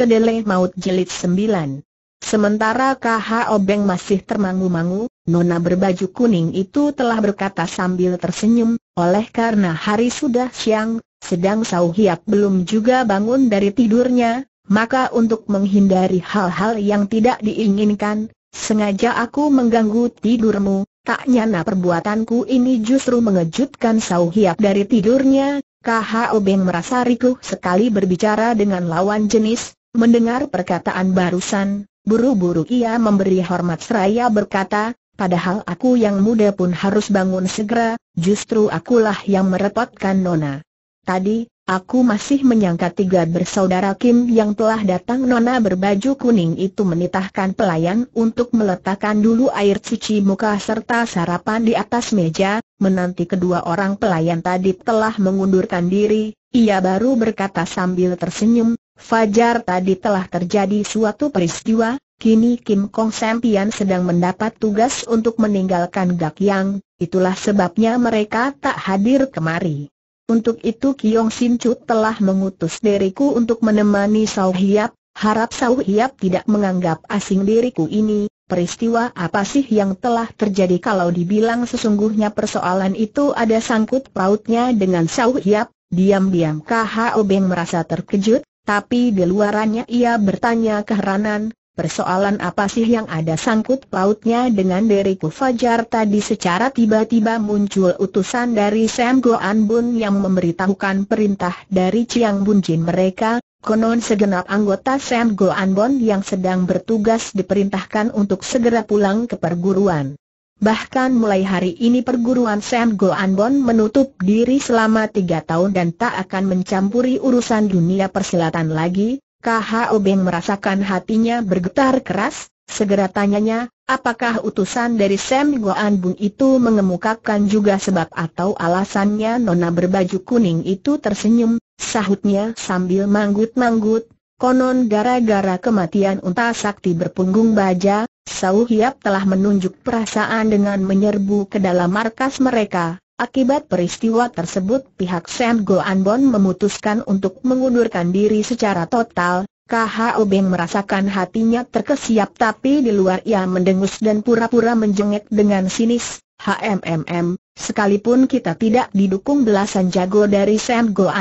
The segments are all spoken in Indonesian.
Kedele Maut jelit sembilan. Sementara KH Obeng masih termangu-mangu, Nona berbaju kuning itu telah berkata sambil tersenyum, oleh karena hari sudah siang, sedang Sau belum juga bangun dari tidurnya, maka untuk menghindari hal-hal yang tidak diinginkan, sengaja aku mengganggu tidurmu, tak nyana perbuatanku ini justru mengejutkan Sau dari tidurnya, KH Obeng merasa rikuh sekali berbicara dengan lawan jenis, Mendengar perkataan barusan, buru-buru ia memberi hormat seraya berkata, padahal aku yang muda pun harus bangun segera, justru akulah yang merepotkan Nona. Tadi, aku masih menyangka tiga bersaudara Kim yang telah datang Nona berbaju kuning itu menitahkan pelayan untuk meletakkan dulu air cuci muka serta sarapan di atas meja, menanti kedua orang pelayan tadi telah mengundurkan diri, ia baru berkata sambil tersenyum, Fajar tadi telah terjadi suatu peristiwa, kini Kim Kong Sampian sedang mendapat tugas untuk meninggalkan Gak Yang, itulah sebabnya mereka tak hadir kemari. Untuk itu Kiong Sin Chu telah mengutus diriku untuk menemani Sau Hiap, harap Sau Hiap tidak menganggap asing diriku ini, peristiwa apa sih yang telah terjadi kalau dibilang sesungguhnya persoalan itu ada sangkut pautnya dengan Sau Hiap, diam-diam KHO Beng merasa terkejut, tapi di luarannya ia bertanya keheranan, persoalan apa sih yang ada sangkut pautnya dengan diriku Fajar tadi secara tiba-tiba muncul utusan dari Sam Goan Bun yang memberitahukan perintah dari Chiang Bun Jin mereka, konon segenap anggota Sam Goan Bun yang sedang bertugas diperintahkan untuk segera pulang ke perguruan. Bahkan mulai hari ini perguruan Sam Go Anbon menutup diri selama tiga tahun dan tak akan mencampuri urusan dunia persilatan lagi, KHO Beng merasakan hatinya bergetar keras, segera tanyanya, apakah utusan dari Sam Go Anbon itu mengemukakan juga sebab atau alasannya nona berbaju kuning itu tersenyum, sahutnya sambil manggut-manggut, konon gara-gara kematian unta sakti berpunggung baja, Sau Hiap telah menunjuk perasaan dengan menyerbu ke dalam markas mereka. Akibat peristiwa tersebut pihak Sam Go Anbon memutuskan untuk mengundurkan diri secara total. KHO Beng merasakan hatinya terkesiap tapi di luar ia mendengus dan pura-pura menjengek dengan sinis. HMMM, sekalipun kita tidak didukung belasan jago dari Sam Go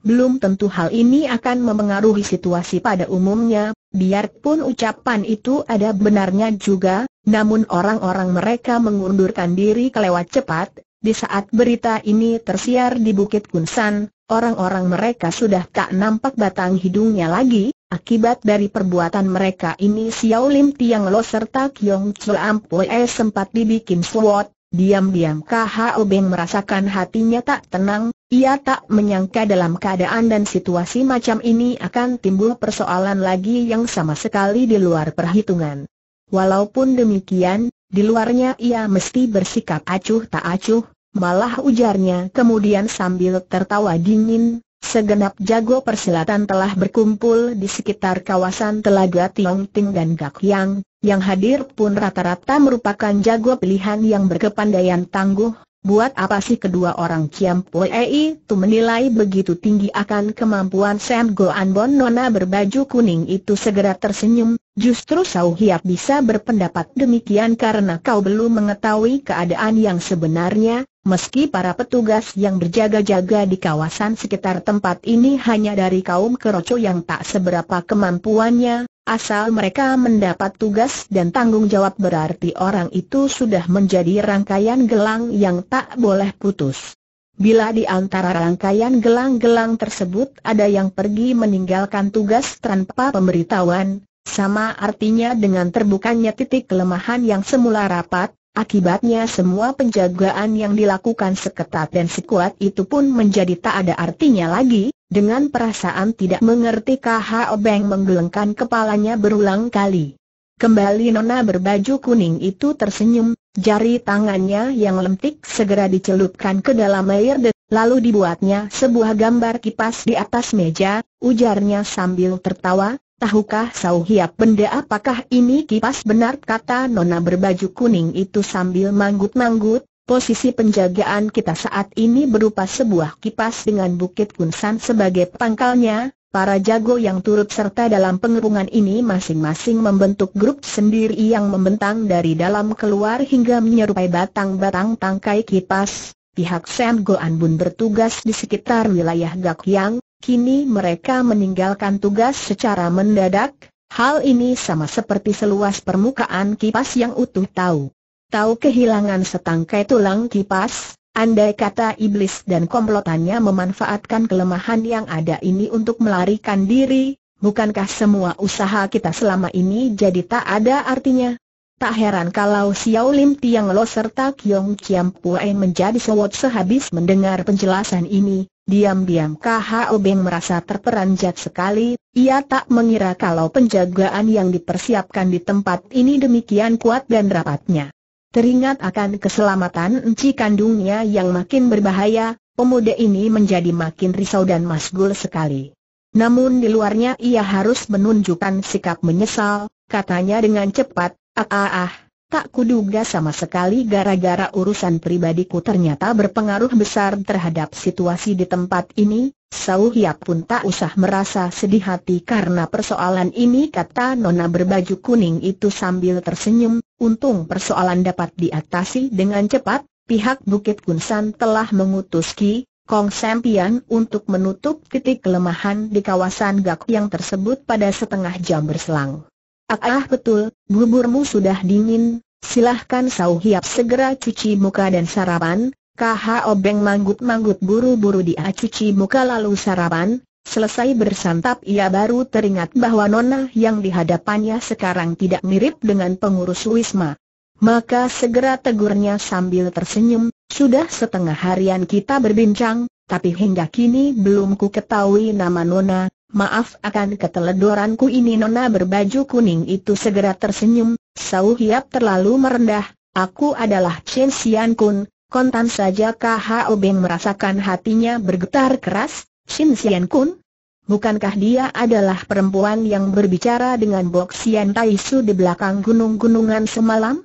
Belum tentu hal ini akan memengaruhi situasi pada umumnya, Biarpun ucapan itu ada benarnya juga, namun orang-orang mereka mengundurkan diri kelewat cepat, di saat berita ini tersiar di Bukit Kunsan, orang-orang mereka sudah tak nampak batang hidungnya lagi, Akibat dari perbuatan mereka ini Xiao Lim Tiang Lo serta Kiong Chul Ampoe sempat dibikin suwot, Diam-diam KHO Beng merasakan hatinya tak tenang, ia tak menyangka dalam keadaan dan situasi macam ini akan timbul persoalan lagi yang sama sekali di luar perhitungan. Walaupun demikian, di luarnya ia mesti bersikap acuh tak acuh, malah ujarnya kemudian sambil tertawa dingin, Segenap jago persilatan telah berkumpul di sekitar kawasan Telaga Ting dan Gakyang, yang hadir pun rata-rata merupakan jago pilihan yang berkepandaian tangguh, Buat apa sih kedua orang Kiam Pue itu menilai begitu tinggi akan kemampuan Sam Goan Bon Nona berbaju kuning itu segera tersenyum, justru Sau Hiap bisa berpendapat demikian karena kau belum mengetahui keadaan yang sebenarnya, meski para petugas yang berjaga-jaga di kawasan sekitar tempat ini hanya dari kaum keroco yang tak seberapa kemampuannya, Asal mereka mendapat tugas dan tanggung jawab berarti orang itu sudah menjadi rangkaian gelang yang tak boleh putus. Bila di antara rangkaian gelang-gelang tersebut ada yang pergi meninggalkan tugas tanpa pemberitahuan, sama artinya dengan terbukanya titik kelemahan yang semula rapat, Akibatnya semua penjagaan yang dilakukan seketat dan sekuat itu pun menjadi tak ada artinya lagi, dengan perasaan tidak mengerti KH Obeng menggelengkan kepalanya berulang kali. Kembali nona berbaju kuning itu tersenyum, jari tangannya yang lentik segera dicelupkan ke dalam air de, lalu dibuatnya sebuah gambar kipas di atas meja, ujarnya sambil tertawa, Tahukah Hiap benda apakah ini kipas benar kata nona berbaju kuning itu sambil manggut-manggut, posisi penjagaan kita saat ini berupa sebuah kipas dengan bukit kunsan sebagai pangkalnya, para jago yang turut serta dalam pengerungan ini masing-masing membentuk grup sendiri yang membentang dari dalam keluar hingga menyerupai batang-batang tangkai kipas. Pihak Sam Goan Bun bertugas di sekitar wilayah Gakyang, Kini mereka meninggalkan tugas secara mendadak, hal ini sama seperti seluas permukaan kipas yang utuh tahu. Tahu kehilangan setangkai tulang kipas, andai kata iblis dan komplotannya memanfaatkan kelemahan yang ada ini untuk melarikan diri, bukankah semua usaha kita selama ini jadi tak ada artinya? Tak heran kalau Xiao Lim Tiang Lo serta Kiong Chiam Pue menjadi sewot sehabis mendengar penjelasan ini, Diam-diam KHO Beng merasa terperanjat sekali, ia tak mengira kalau penjagaan yang dipersiapkan di tempat ini demikian kuat dan rapatnya. Teringat akan keselamatan enci kandungnya yang makin berbahaya, pemuda ini menjadi makin risau dan masgul sekali. Namun di luarnya ia harus menunjukkan sikap menyesal, katanya dengan cepat, ah ah ah, Tak kuduga sama sekali gara-gara urusan pribadiku ternyata berpengaruh besar terhadap situasi di tempat ini, Sauhia pun tak usah merasa sedih hati karena persoalan ini kata Nona berbaju kuning itu sambil tersenyum, untung persoalan dapat diatasi dengan cepat, pihak Bukit Kunsan telah mengutus Ki, Kong Sempian untuk menutup titik kelemahan di kawasan Gak yang tersebut pada setengah jam berselang. Ah, ah betul, buburmu sudah dingin, silahkan Sau Hiap segera cuci muka dan sarapan, KH Obeng manggut-manggut buru-buru dia cuci muka lalu sarapan, selesai bersantap ia baru teringat bahwa Nona yang dihadapannya sekarang tidak mirip dengan pengurus Wisma. Maka segera tegurnya sambil tersenyum, sudah setengah harian kita berbincang, tapi hingga kini belum ku ketahui nama Nona, Maaf akan keteledoranku ini nona berbaju kuning itu segera tersenyum, Sau Hiap terlalu merendah, aku adalah Chen Xian Kun, kontan saja KHO Beng merasakan hatinya bergetar keras, Chen Xian Kun? Bukankah dia adalah perempuan yang berbicara dengan Bok Xian Su di belakang gunung-gunungan semalam?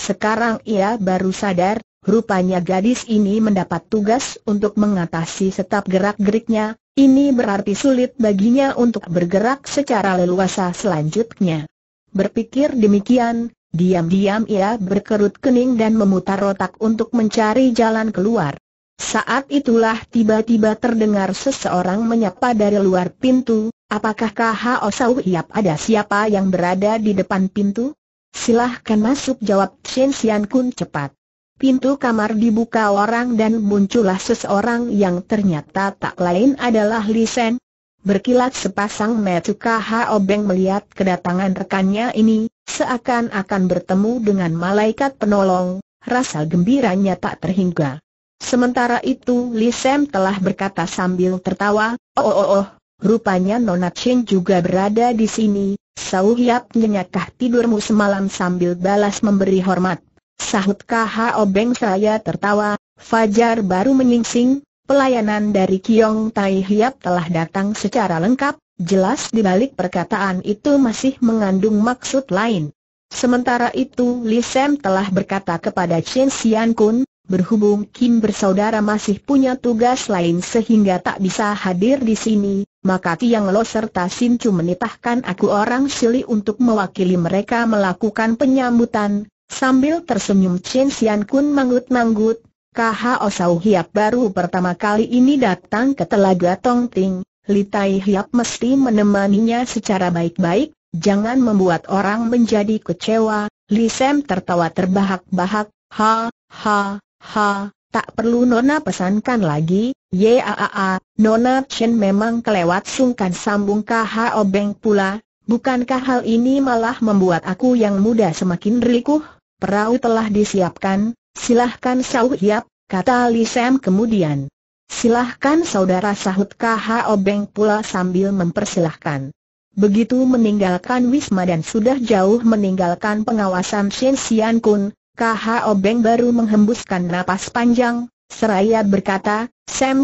Sekarang ia baru sadar, Rupanya gadis ini mendapat tugas untuk mengatasi setap gerak-geriknya, ini berarti sulit baginya untuk bergerak secara leluasa selanjutnya. Berpikir demikian, diam-diam ia berkerut kening dan memutar otak untuk mencari jalan keluar. Saat itulah tiba-tiba terdengar seseorang menyapa dari luar pintu, apakah KH Osau Hiap ada siapa yang berada di depan pintu? Silahkan masuk jawab Shen Xian Kun cepat. Pintu kamar dibuka orang dan muncullah seseorang yang ternyata tak lain adalah Li Sen. Berkilat sepasang Metuka Obeng melihat kedatangan rekannya ini, seakan-akan bertemu dengan malaikat penolong, rasa gembiranya tak terhingga. Sementara itu Li Sen telah berkata sambil tertawa, oh oh oh, oh. rupanya Nona Ching juga berada di sini, Sauhiap nyenyakah tidurmu semalam sambil balas memberi hormat. Sahut KHO Obeng saya tertawa, Fajar baru menyingsing, pelayanan dari Kiong Tai Hiap telah datang secara lengkap, jelas di balik perkataan itu masih mengandung maksud lain. Sementara itu Li Sam telah berkata kepada Chen Xian Kun, berhubung Kim bersaudara masih punya tugas lain sehingga tak bisa hadir di sini, maka Tiang Lo serta Sin Chu menitahkan aku orang Sili untuk mewakili mereka melakukan penyambutan, Sambil tersenyum Chen Xian Kun manggut-manggut, KHO Sau Hiap baru pertama kali ini datang ke Telaga Tongting, Li Tai Hiap mesti menemaninya secara baik-baik, jangan membuat orang menjadi kecewa, Li Sem tertawa terbahak-bahak, ha, ha, ha, tak perlu Nona pesankan lagi, yaa, Nona Chen memang kelewat sungkan sambung KHO Beng pula, bukankah hal ini malah membuat aku yang muda semakin rikuh? Perahu telah disiapkan, silahkan Sau Hiap, kata Li Sam kemudian. Silahkan saudara sahut KH Obeng pula sambil mempersilahkan. Begitu meninggalkan Wisma dan sudah jauh meninggalkan pengawasan Shin Xian Kun, KH Obeng baru menghembuskan napas panjang, seraya berkata,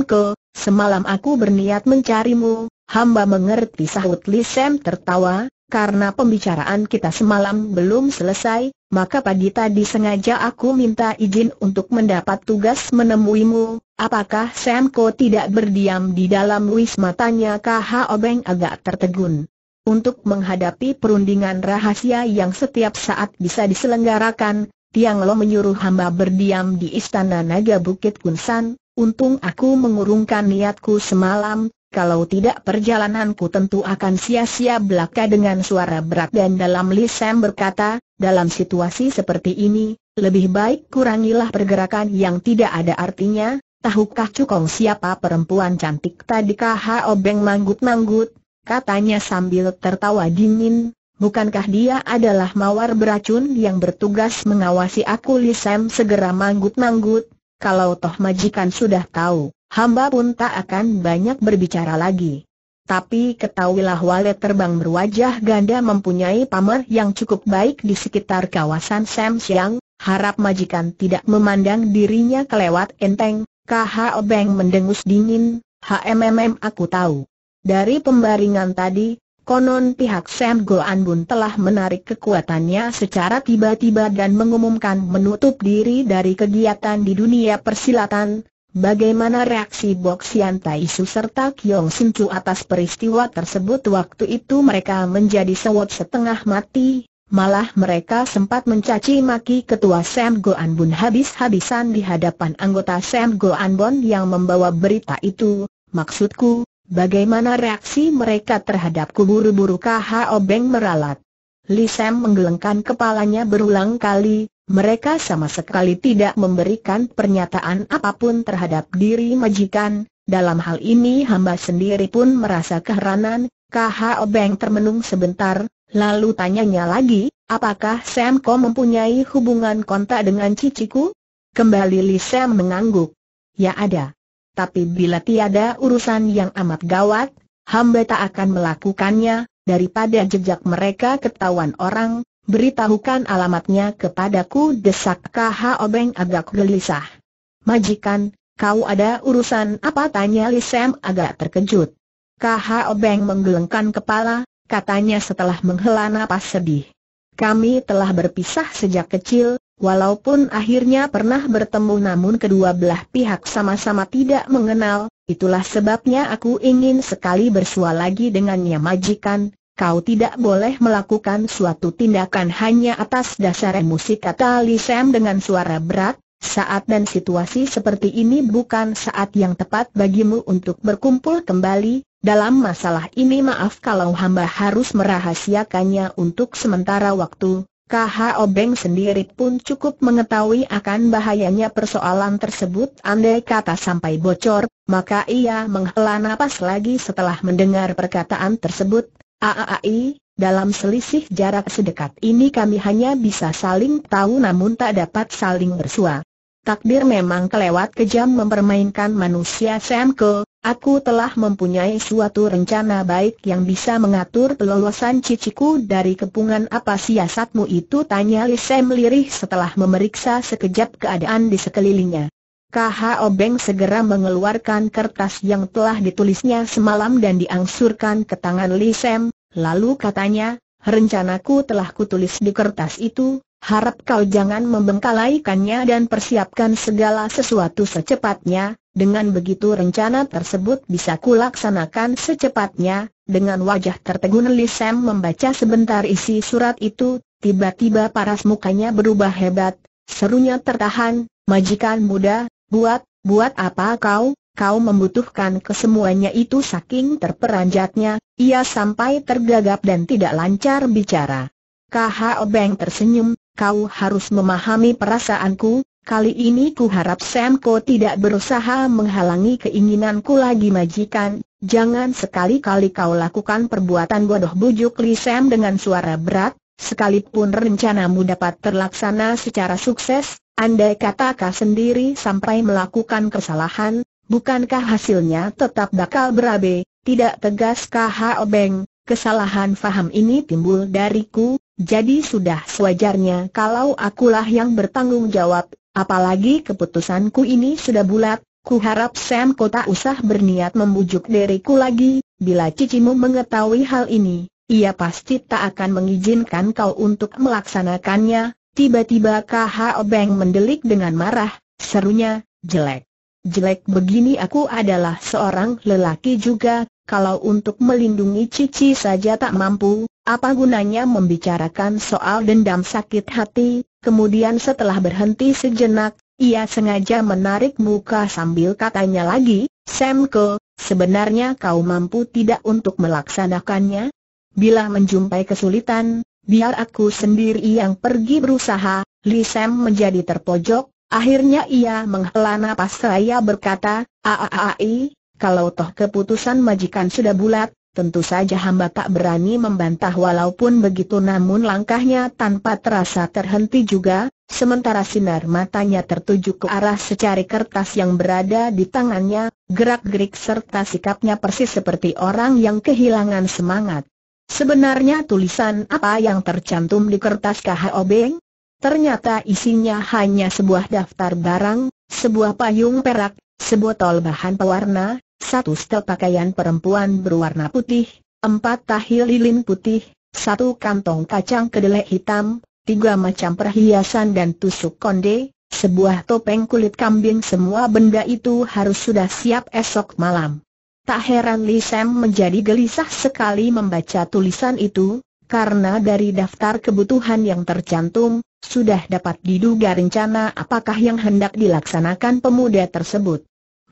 Ko, semalam aku berniat mencarimu, hamba mengerti sahut Li Sam tertawa, karena pembicaraan kita semalam belum selesai, maka pagi tadi sengaja aku minta izin untuk mendapat tugas menemuimu. Apakah Samko tidak berdiam di dalam wisma tanya KH Obeng agak tertegun. Untuk menghadapi perundingan rahasia yang setiap saat bisa diselenggarakan, Tiang Lo menyuruh hamba berdiam di istana naga Bukit Kunsan, untung aku mengurungkan niatku semalam, kalau tidak perjalananku tentu akan sia-sia belaka dengan suara berat dan dalam Lisem berkata, dalam situasi seperti ini, lebih baik kurangilah pergerakan yang tidak ada artinya, tahukah cukong siapa perempuan cantik tadi kah obeng manggut-manggut, katanya sambil tertawa dingin, bukankah dia adalah mawar beracun yang bertugas mengawasi aku Lisem segera manggut-manggut, kalau toh majikan sudah tahu hamba pun tak akan banyak berbicara lagi. Tapi ketahuilah walet terbang berwajah ganda mempunyai pamer yang cukup baik di sekitar kawasan Sam Siang, harap majikan tidak memandang dirinya kelewat enteng, KH Obeng mendengus dingin, HMMM aku tahu. Dari pembaringan tadi, konon pihak Sam Goan Bun telah menarik kekuatannya secara tiba-tiba dan mengumumkan menutup diri dari kegiatan di dunia persilatan, Bagaimana reaksi Bok Sian Tai Su serta Kiong Sin atas peristiwa tersebut waktu itu mereka menjadi sewot setengah mati, malah mereka sempat mencaci maki ketua Sam Goan Bun habis-habisan di hadapan anggota Sam Goan Bun yang membawa berita itu, maksudku, Bagaimana reaksi mereka terhadap kuburu buru KHO Beng meralat? Li Sam menggelengkan kepalanya berulang kali, mereka sama sekali tidak memberikan pernyataan apapun terhadap diri majikan, dalam hal ini hamba sendiri pun merasa keheranan, KH Obeng termenung sebentar, lalu tanyanya lagi, apakah Sam Samko mempunyai hubungan kontak dengan ciciku? Kembali Li Sam mengangguk. Ya ada. Tapi bila tiada urusan yang amat gawat, hamba tak akan melakukannya, daripada jejak mereka ketahuan orang, beritahukan alamatnya kepadaku desak KH Obeng agak gelisah. Majikan, kau ada urusan apa tanya Lisem agak terkejut. KH Obeng menggelengkan kepala, katanya setelah menghela napas sedih. Kami telah berpisah sejak kecil, walaupun akhirnya pernah bertemu namun kedua belah pihak sama-sama tidak mengenal, itulah sebabnya aku ingin sekali bersua lagi dengannya majikan, kau tidak boleh melakukan suatu tindakan hanya atas dasar emosi kata Li Sam dengan suara berat, saat dan situasi seperti ini bukan saat yang tepat bagimu untuk berkumpul kembali, dalam masalah ini maaf kalau hamba harus merahasiakannya untuk sementara waktu, Kah Obeng sendiri pun cukup mengetahui akan bahayanya persoalan tersebut andai kata sampai bocor, maka ia menghela napas lagi setelah mendengar perkataan tersebut, Aaai, dalam selisih jarak sedekat ini kami hanya bisa saling tahu namun tak dapat saling bersua. Takdir memang kelewat kejam mempermainkan manusia Senko, aku telah mempunyai suatu rencana baik yang bisa mengatur kelolosan ciciku dari kepungan apa siasatmu itu tanya Lisem lirih setelah memeriksa sekejap keadaan di sekelilingnya. KH Obeng segera mengeluarkan kertas yang telah ditulisnya semalam dan diangsurkan ke tangan Li Lisem, lalu katanya, rencanaku telah kutulis di kertas itu, harap kau jangan membengkalaikannya dan persiapkan segala sesuatu secepatnya, dengan begitu rencana tersebut bisa kulaksanakan secepatnya, dengan wajah tertegun Li Lisem membaca sebentar isi surat itu, tiba-tiba paras mukanya berubah hebat, serunya tertahan, majikan muda, Buat, buat apa kau? Kau membutuhkan kesemuanya itu saking terperanjatnya, ia sampai tergagap dan tidak lancar bicara. KH Obeng tersenyum, kau harus memahami perasaanku, kali ini ku harap Semko tidak berusaha menghalangi keinginanku lagi majikan, jangan sekali-kali kau lakukan perbuatan bodoh bujuk Li Sam dengan suara berat, sekalipun rencanamu dapat terlaksana secara sukses, Andai katakah sendiri sampai melakukan kesalahan, bukankah hasilnya tetap bakal berabe, tidak tegas KH Obeng, kesalahan faham ini timbul dariku, jadi sudah sewajarnya kalau akulah yang bertanggung jawab, apalagi keputusanku ini sudah bulat, ku harap Sam Kota usah berniat membujuk diriku lagi, bila cicimu mengetahui hal ini, ia pasti tak akan mengizinkan kau untuk melaksanakannya, Tiba-tiba KH Obeng mendelik dengan marah, serunya, jelek. Jelek begini aku adalah seorang lelaki juga, kalau untuk melindungi Cici saja tak mampu, apa gunanya membicarakan soal dendam sakit hati, kemudian setelah berhenti sejenak, ia sengaja menarik muka sambil katanya lagi, Semko, sebenarnya kau mampu tidak untuk melaksanakannya? Bila menjumpai kesulitan, biar aku sendiri yang pergi berusaha, Li Sam menjadi terpojok, akhirnya ia menghela napas seraya berkata, Aaai, kalau toh keputusan majikan sudah bulat, tentu saja hamba tak berani membantah walaupun begitu namun langkahnya tanpa terasa terhenti juga, Sementara sinar matanya tertuju ke arah secari kertas yang berada di tangannya, gerak-gerik serta sikapnya persis seperti orang yang kehilangan semangat. Sebenarnya tulisan apa yang tercantum di kertas KHO Beng? Ternyata isinya hanya sebuah daftar barang, sebuah payung perak, sebuah sebotol bahan pewarna, satu setel pakaian perempuan berwarna putih, empat tahi lilin putih, satu kantong kacang kedelai hitam, tiga macam perhiasan dan tusuk konde, sebuah topeng kulit kambing semua benda itu harus sudah siap esok malam. Tak heran Li Sam menjadi gelisah sekali membaca tulisan itu, karena dari daftar kebutuhan yang tercantum, sudah dapat diduga rencana apakah yang hendak dilaksanakan pemuda tersebut.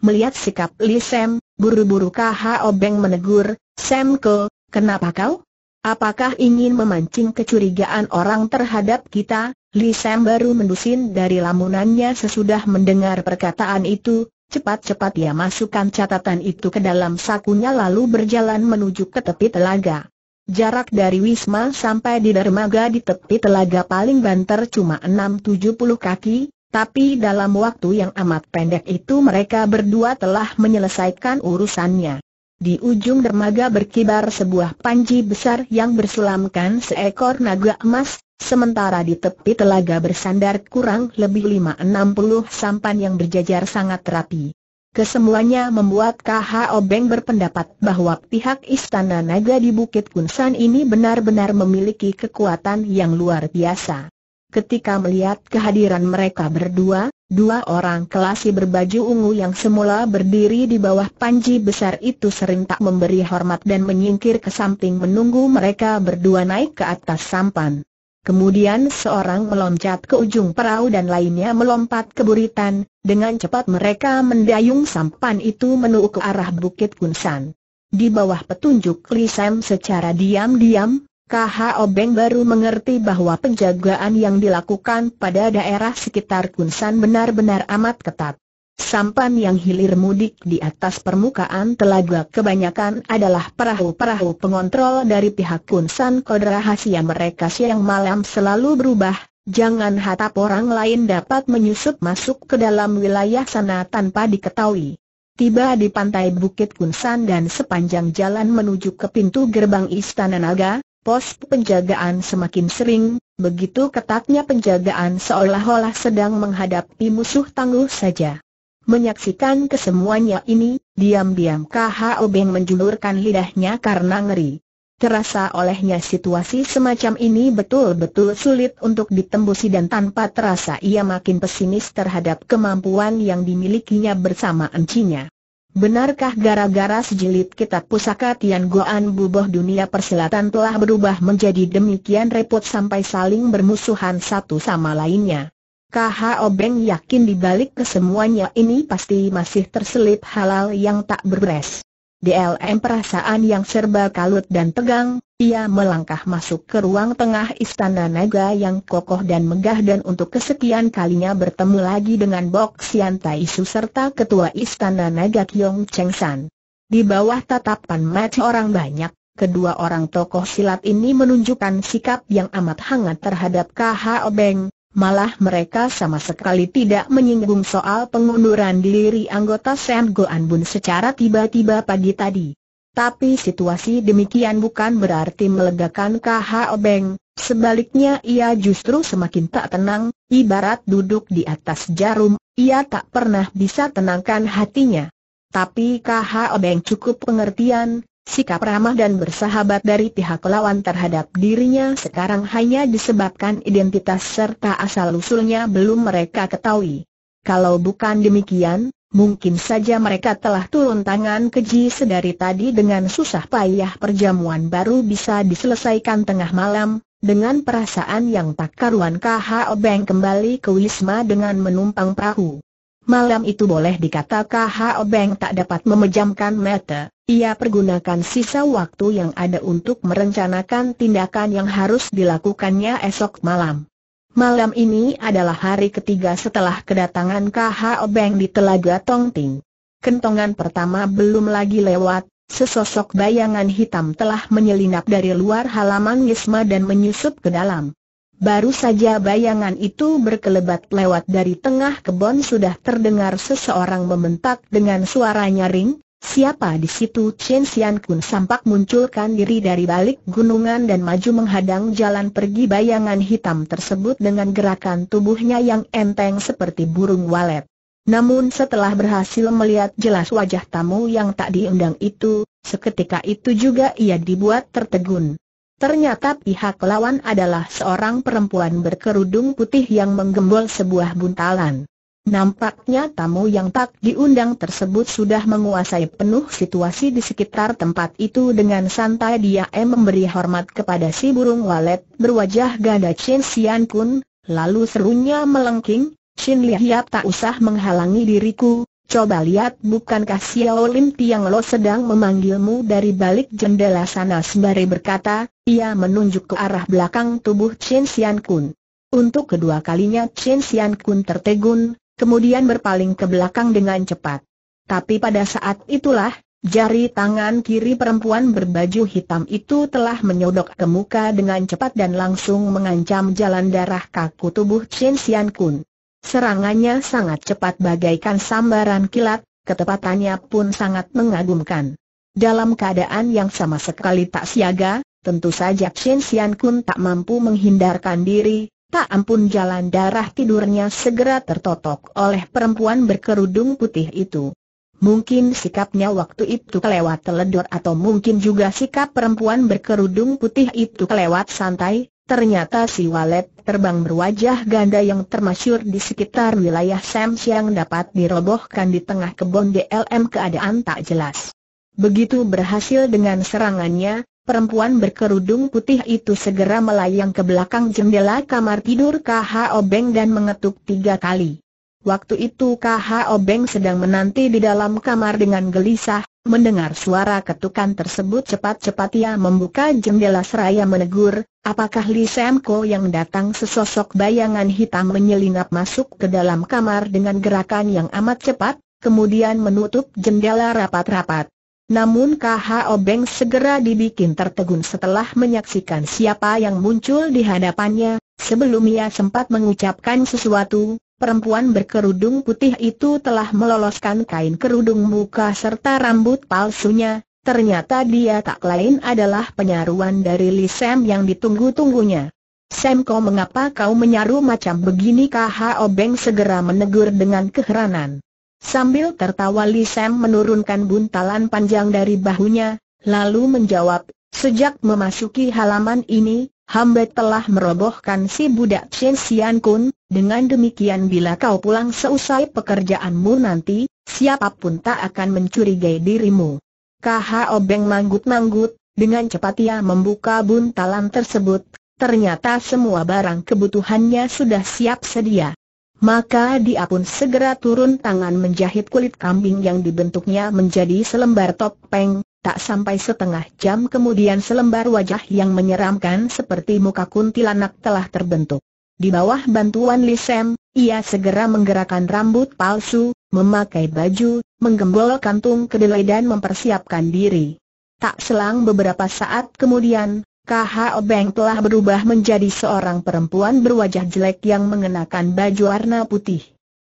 Melihat sikap Li Sam, buru-buru KH Obeng menegur, Sam Ko, kenapa kau? Apakah ingin memancing kecurigaan orang terhadap kita? Li Sam baru mendusin dari lamunannya sesudah mendengar perkataan itu, Cepat-cepat ia masukkan catatan itu ke dalam sakunya lalu berjalan menuju ke tepi telaga. Jarak dari Wisma sampai di dermaga di tepi telaga paling banter cuma 6-70 kaki, tapi dalam waktu yang amat pendek itu mereka berdua telah menyelesaikan urusannya. Di ujung dermaga berkibar sebuah panji besar yang bersulamkan seekor naga emas, Sementara di tepi telaga bersandar kurang lebih 5-60 sampan yang berjajar sangat rapi. Kesemuanya membuat KH Obeng berpendapat bahwa pihak Istana Naga di Bukit Kunsan ini benar-benar memiliki kekuatan yang luar biasa. Ketika melihat kehadiran mereka berdua, dua orang kelasi berbaju ungu yang semula berdiri di bawah panji besar itu sering tak memberi hormat dan menyingkir ke samping menunggu mereka berdua naik ke atas sampan. Kemudian seorang meloncat ke ujung perahu dan lainnya melompat ke buritan, dengan cepat mereka mendayung sampan itu menuju ke arah Bukit Kunsan. Di bawah petunjuk Lisem secara diam-diam, KH Obeng baru mengerti bahwa penjagaan yang dilakukan pada daerah sekitar Kunsan benar-benar amat ketat. Sampan yang hilir mudik di atas permukaan telaga kebanyakan adalah perahu-perahu pengontrol dari pihak Kunsan Kod rahasia mereka siang malam selalu berubah, jangan hatap orang lain dapat menyusup masuk ke dalam wilayah sana tanpa diketahui. Tiba di pantai Bukit Kunsan dan sepanjang jalan menuju ke pintu gerbang Istana Naga, pos penjagaan semakin sering, begitu ketatnya penjagaan seolah-olah sedang menghadapi musuh tangguh saja. Menyaksikan kesemuanya ini, diam-diam KHO Beng menjulurkan lidahnya karena ngeri. Terasa olehnya situasi semacam ini betul-betul sulit untuk ditembusi dan tanpa terasa ia makin pesimis terhadap kemampuan yang dimilikinya bersama encinya. Benarkah gara-gara sejilid kitab pusaka Tian Goan buboh dunia persilatan telah berubah menjadi demikian repot sampai saling bermusuhan satu sama lainnya? KH Obeng yakin di balik kesemuanya ini pasti masih terselip halal yang tak beres. DLM perasaan yang serba kalut dan tegang, ia melangkah masuk ke ruang tengah istana naga yang kokoh dan megah dan untuk kesekian kalinya bertemu lagi dengan Bok Sian Tai Su serta ketua istana naga Kyong Cheng San. Di bawah tatapan mata orang banyak, kedua orang tokoh silat ini menunjukkan sikap yang amat hangat terhadap KH Obeng, Malah mereka sama sekali tidak menyinggung soal pengunduran diri anggota Sam Goan Bun secara tiba-tiba pagi tadi. Tapi situasi demikian bukan berarti melegakan KH Obeng, sebaliknya ia justru semakin tak tenang, ibarat duduk di atas jarum, ia tak pernah bisa tenangkan hatinya. Tapi KH Obeng cukup pengertian, Sikap ramah dan bersahabat dari pihak lawan terhadap dirinya sekarang hanya disebabkan identitas serta asal-usulnya belum mereka ketahui. Kalau bukan demikian, mungkin saja mereka telah turun tangan keji sedari tadi dengan susah payah perjamuan baru bisa diselesaikan tengah malam, dengan perasaan yang tak karuan KH Obeng kembali ke Wisma dengan menumpang perahu. Malam itu boleh dikata KH Obeng tak dapat memejamkan mata. Ia pergunakan sisa waktu yang ada untuk merencanakan tindakan yang harus dilakukannya esok malam. Malam ini adalah hari ketiga setelah kedatangan KH Obeng di Telaga Tongting. Kentongan pertama belum lagi lewat, sesosok bayangan hitam telah menyelinap dari luar halaman Yisma dan menyusup ke dalam. Baru saja bayangan itu berkelebat lewat dari tengah kebon sudah terdengar seseorang membentak dengan suara nyaring, Siapa di situ Chen Xian Kun sampak munculkan diri dari balik gunungan dan maju menghadang jalan pergi bayangan hitam tersebut dengan gerakan tubuhnya yang enteng seperti burung walet. Namun setelah berhasil melihat jelas wajah tamu yang tak diundang itu, seketika itu juga ia dibuat tertegun. Ternyata pihak lawan adalah seorang perempuan berkerudung putih yang menggembol sebuah buntalan. Nampaknya tamu yang tak diundang tersebut sudah menguasai penuh situasi di sekitar tempat itu dengan santai dia memberi hormat kepada si burung walet berwajah ganda Chen Xian Kun, lalu serunya melengking, Chin Liap tak usah menghalangi diriku, coba lihat bukankah Xiao Lin Tiang Lo sedang memanggilmu dari balik jendela sana sembari berkata, ia menunjuk ke arah belakang tubuh Chen Xian Kun. Untuk kedua kalinya Chen Xian Kun tertegun, kemudian berpaling ke belakang dengan cepat. Tapi pada saat itulah, jari tangan kiri perempuan berbaju hitam itu telah menyodok ke muka dengan cepat dan langsung mengancam jalan darah kaku tubuh Chen Xian Kun. Serangannya sangat cepat bagaikan sambaran kilat, ketepatannya pun sangat mengagumkan. Dalam keadaan yang sama sekali tak siaga, tentu saja Chen Xian Kun tak mampu menghindarkan diri, Tak ampun jalan darah tidurnya segera tertotok oleh perempuan berkerudung putih itu. Mungkin sikapnya waktu itu kelewat teledor atau mungkin juga sikap perempuan berkerudung putih itu kelewat santai, ternyata si walet terbang berwajah ganda yang termasyur di sekitar wilayah Sam Siang dapat dirobohkan di tengah kebun DLM keadaan tak jelas. Begitu berhasil dengan serangannya, Perempuan berkerudung putih itu segera melayang ke belakang jendela kamar tidur KH Obeng dan mengetuk tiga kali. Waktu itu KH Obeng sedang menanti di dalam kamar dengan gelisah, mendengar suara ketukan tersebut cepat-cepat ia membuka jendela seraya menegur, apakah Li Semko yang datang sesosok bayangan hitam menyelinap masuk ke dalam kamar dengan gerakan yang amat cepat, kemudian menutup jendela rapat-rapat. Namun KHO Beng segera dibikin tertegun setelah menyaksikan siapa yang muncul di hadapannya, sebelum ia sempat mengucapkan sesuatu, perempuan berkerudung putih itu telah meloloskan kain kerudung muka serta rambut palsunya, ternyata dia tak lain adalah penyaruan dari Li Sam yang ditunggu-tunggunya. Sam kau mengapa kau menyaru macam begini KHO Beng segera menegur dengan keheranan. Sambil tertawa Li Sam menurunkan buntalan panjang dari bahunya, lalu menjawab, sejak memasuki halaman ini, hamba telah merobohkan si budak Chen Xian Kun, dengan demikian bila kau pulang seusai pekerjaanmu nanti, siapapun tak akan mencurigai dirimu. Kha Obeng manggut-manggut, dengan cepat ia membuka buntalan tersebut, ternyata semua barang kebutuhannya sudah siap sedia. Maka dia pun segera turun tangan menjahit kulit kambing yang dibentuknya menjadi selembar topeng, tak sampai setengah jam kemudian selembar wajah yang menyeramkan seperti muka kuntilanak telah terbentuk. Di bawah bantuan Lisem, ia segera menggerakkan rambut palsu, memakai baju, menggembol kantung kedelai dan mempersiapkan diri. Tak selang beberapa saat kemudian, KHO Obeng telah berubah menjadi seorang perempuan berwajah jelek yang mengenakan baju warna putih.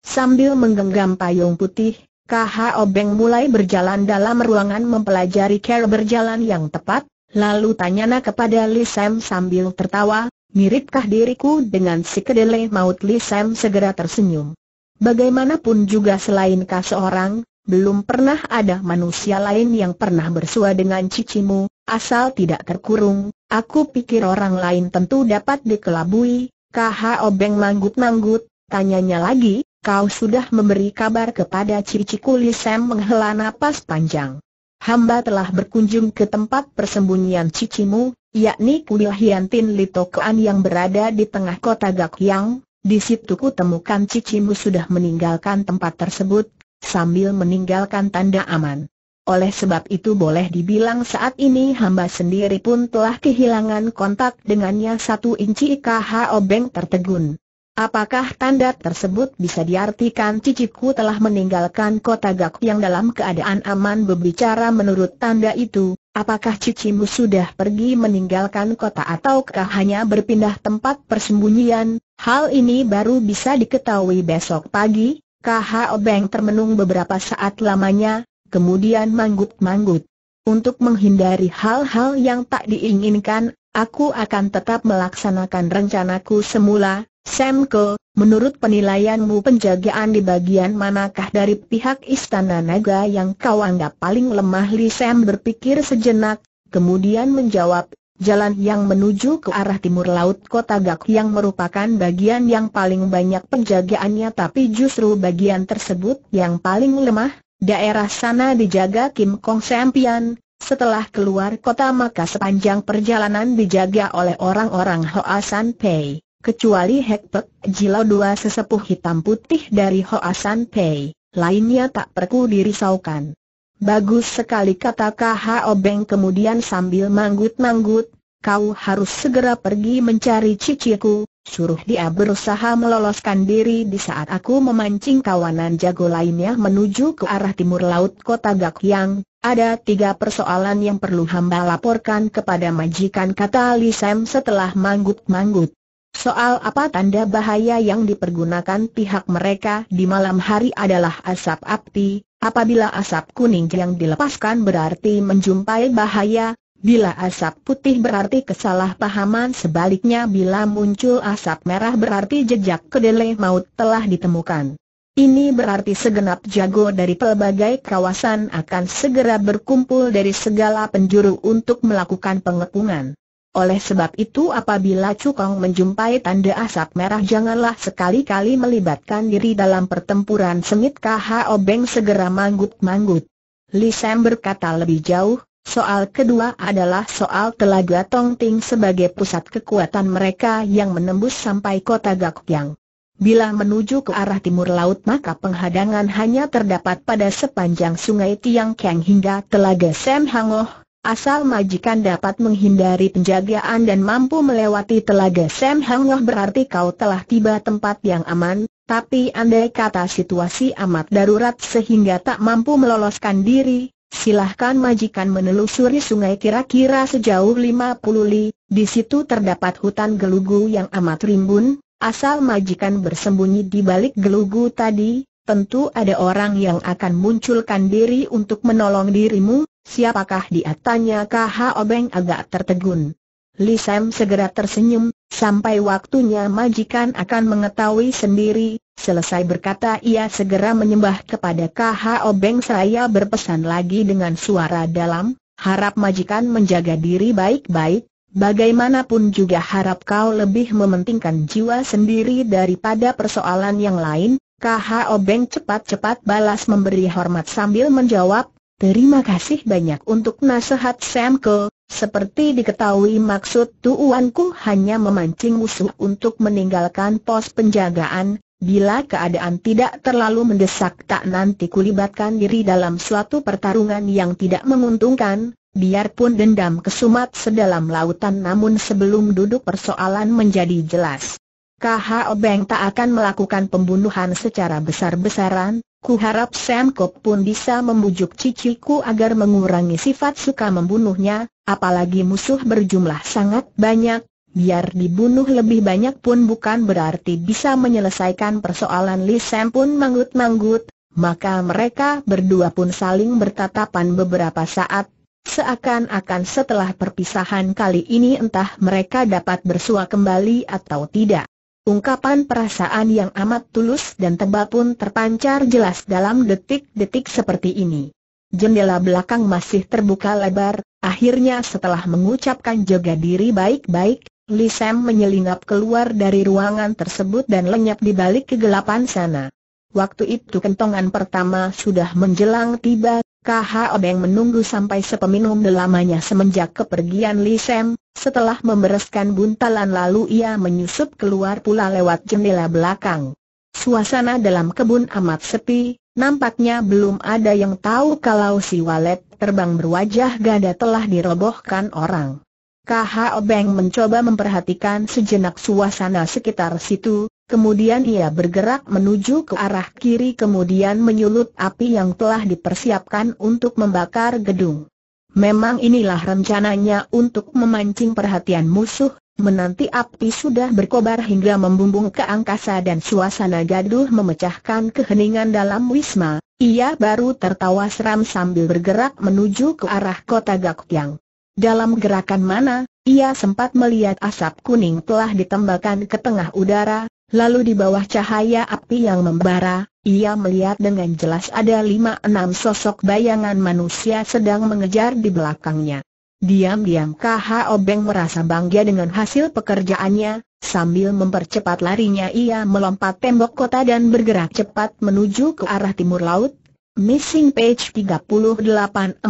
Sambil menggenggam payung putih, KHO Obeng mulai berjalan dalam ruangan mempelajari cara berjalan yang tepat, lalu tanyana kepada Li Sam sambil tertawa, miripkah diriku dengan si kedele maut Li Sam segera tersenyum. Bagaimanapun juga selain kah seorang, belum pernah ada manusia lain yang pernah bersua dengan cicimu, asal tidak terkurung, aku pikir orang lain tentu dapat dikelabui, KH Obeng manggut-manggut, tanyanya lagi, kau sudah memberi kabar kepada ciciku Sam menghela napas panjang. Hamba telah berkunjung ke tempat persembunyian cicimu, yakni kuil Hiantin Litokan yang berada di tengah kota Gakyang, di situ ku temukan cicimu sudah meninggalkan tempat tersebut, sambil meninggalkan tanda aman. Oleh sebab itu boleh dibilang saat ini hamba sendiri pun telah kehilangan kontak dengannya satu inci KH obeng tertegun. Apakah tanda tersebut bisa diartikan ciciku telah meninggalkan kota Gak yang dalam keadaan aman berbicara menurut tanda itu? Apakah cicimu sudah pergi meninggalkan kota ataukah hanya berpindah tempat persembunyian? Hal ini baru bisa diketahui besok pagi, KHO obeng termenung beberapa saat lamanya, kemudian manggut-manggut. Untuk menghindari hal-hal yang tak diinginkan, aku akan tetap melaksanakan rencanaku semula, Semko, menurut penilaianmu penjagaan di bagian manakah dari pihak Istana Naga yang kau anggap paling lemah Li Sem berpikir sejenak, kemudian menjawab, Jalan yang menuju ke arah timur laut kota Gak yang merupakan bagian yang paling banyak penjagaannya tapi justru bagian tersebut yang paling lemah, daerah sana dijaga Kim Kong Sempian, setelah keluar kota maka sepanjang perjalanan dijaga oleh orang-orang Hoa San Pei, kecuali Hek Pek Jilau dua sesepuh hitam putih dari Hoa San Pei, lainnya tak perlu dirisaukan. Bagus sekali kata K.H.O. Beng kemudian sambil manggut-manggut, kau harus segera pergi mencari ciciku, suruh dia berusaha meloloskan diri di saat aku memancing kawanan jago lainnya menuju ke arah timur laut kota Gak Yang. Ada tiga persoalan yang perlu hamba laporkan kepada majikan kata Lisem setelah manggut-manggut. Soal apa tanda bahaya yang dipergunakan pihak mereka di malam hari adalah asap api, Apabila asap kuning yang dilepaskan berarti menjumpai bahaya, bila asap putih berarti kesalahpahaman sebaliknya bila muncul asap merah berarti jejak kedelai maut telah ditemukan. Ini berarti segenap jago dari pelbagai kawasan akan segera berkumpul dari segala penjuru untuk melakukan pengepungan. Oleh sebab itu apabila Cukong menjumpai tanda asap merah janganlah sekali-kali melibatkan diri dalam pertempuran sengit KH obeng segera manggut-manggut. Li berkata lebih jauh, soal kedua adalah soal Telaga Tongting sebagai pusat kekuatan mereka yang menembus sampai kota Gakyang. Bila menuju ke arah timur laut maka penghadangan hanya terdapat pada sepanjang sungai Tiang Kiang hingga Telaga Sam Hangoh, Asal majikan dapat menghindari penjagaan dan mampu melewati telaga Sam Hangoh berarti kau telah tiba tempat yang aman, tapi andai kata situasi amat darurat sehingga tak mampu meloloskan diri, silahkan majikan menelusuri sungai kira-kira sejauh 50 li, di situ terdapat hutan gelugu yang amat rimbun, asal majikan bersembunyi di balik gelugu tadi, tentu ada orang yang akan munculkan diri untuk menolong dirimu, Siapakah dia tanya KH Obeng agak tertegun. Li Sam segera tersenyum, sampai waktunya majikan akan mengetahui sendiri, selesai berkata ia segera menyembah kepada KH Obeng Saya berpesan lagi dengan suara dalam, harap majikan menjaga diri baik-baik, bagaimanapun juga harap kau lebih mementingkan jiwa sendiri daripada persoalan yang lain, KH Obeng cepat-cepat balas memberi hormat sambil menjawab, Terima kasih banyak untuk nasihat Samko, seperti diketahui maksud tuanku hanya memancing musuh untuk meninggalkan pos penjagaan, bila keadaan tidak terlalu mendesak tak nanti kulibatkan diri dalam suatu pertarungan yang tidak menguntungkan, biarpun dendam kesumat sedalam lautan namun sebelum duduk persoalan menjadi jelas. KHO Obeng tak akan melakukan pembunuhan secara besar-besaran, Ku harap Sam Kok pun bisa membujuk ciciku agar mengurangi sifat suka membunuhnya, apalagi musuh berjumlah sangat banyak, biar dibunuh lebih banyak pun bukan berarti bisa menyelesaikan persoalan Li Sam pun manggut-manggut, maka mereka berdua pun saling bertatapan beberapa saat, seakan-akan setelah perpisahan kali ini entah mereka dapat bersua kembali atau tidak. Ungkapan perasaan yang amat tulus dan tebal pun terpancar jelas dalam detik-detik seperti ini. Jendela belakang masih terbuka lebar, akhirnya setelah mengucapkan jaga diri baik-baik, Li Sam menyelinap keluar dari ruangan tersebut dan lenyap di balik kegelapan sana. Waktu itu kentongan pertama sudah menjelang tiba, KH Obeng menunggu sampai sepeminum delamanya semenjak kepergian Li Sem, setelah membereskan buntalan lalu ia menyusup keluar pula lewat jendela belakang. Suasana dalam kebun amat sepi, nampaknya belum ada yang tahu kalau si walet terbang berwajah gada telah dirobohkan orang. KH Obeng mencoba memperhatikan sejenak suasana sekitar situ, Kemudian ia bergerak menuju ke arah kiri kemudian menyulut api yang telah dipersiapkan untuk membakar gedung. Memang inilah rencananya untuk memancing perhatian musuh, menanti api sudah berkobar hingga membumbung ke angkasa dan suasana gaduh memecahkan keheningan dalam wisma, ia baru tertawa seram sambil bergerak menuju ke arah kota Gakyang. Dalam gerakan mana, ia sempat melihat asap kuning telah ditembakkan ke tengah udara, Lalu di bawah cahaya api yang membara, ia melihat dengan jelas ada lima enam sosok bayangan manusia sedang mengejar di belakangnya. Diam-diam KH Obeng merasa bangga dengan hasil pekerjaannya, sambil mempercepat larinya ia melompat tembok kota dan bergerak cepat menuju ke arah timur laut, missing page 3841,